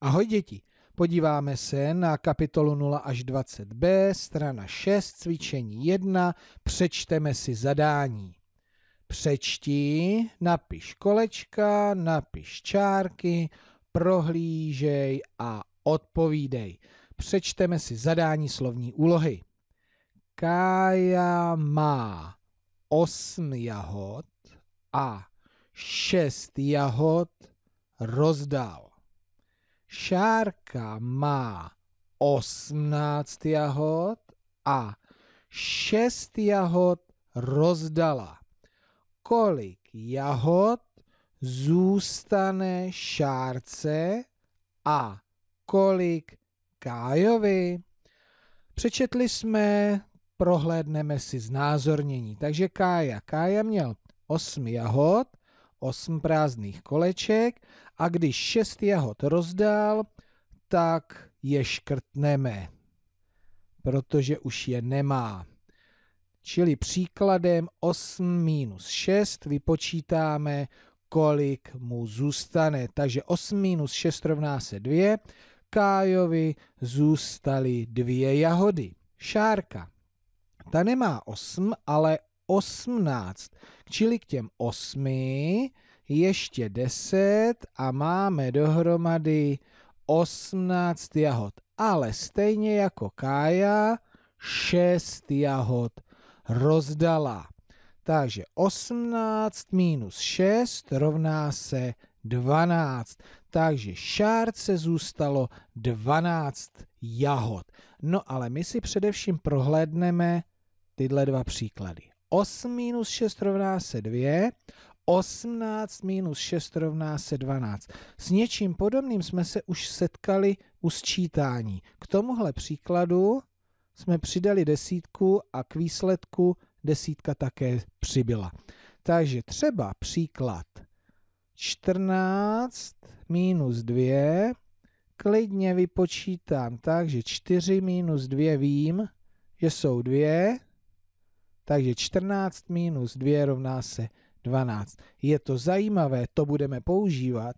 Ahoj děti, podíváme se na kapitolu 0 až 20b, strana 6, cvičení 1, přečteme si zadání. Přečti, napiš kolečka, napiš čárky, prohlížej a odpovídej. Přečteme si zadání slovní úlohy. Kája má osm jahod a šest jahod rozdal. Šárka má 18 jahod a 6 jahod rozdala. Kolik jahod zůstane šárce a kolik Kájovi? Přečetli jsme, prohlédneme si znázornění. Takže Kája. Kája měl 8 jahod 8 prázdných koleček a když 6 jahod rozdál, tak je škrtneme, protože už je nemá. Čili příkladem 8 minus 6 vypočítáme, kolik mu zůstane. Takže 8 minus 6 rovná se 2. Kájovi zůstaly dvě jahody. Šárka. Ta nemá 8, ale 18. Čili k těm 8 ještě 10 a máme dohromady 18 jahod. Ale stejně jako Kája, 6 jahod rozdala. Takže 18 minus 6 rovná se 12. Takže šárce zůstalo 12 jahod. No ale my si především prohlédneme tyhle dva příklady. 8 minus 6 rovná se 2, 18 minus 6 rovná se 12. S něčím podobným jsme se už setkali u sčítání. K tomuhle příkladu jsme přidali desítku a k výsledku desítka také přibyla. Takže třeba příklad 14 minus 2 klidně vypočítám tak, že 4 minus 2 vím, že jsou 2, takže 14 minus 2 rovná se 12. Je to zajímavé, to budeme používat.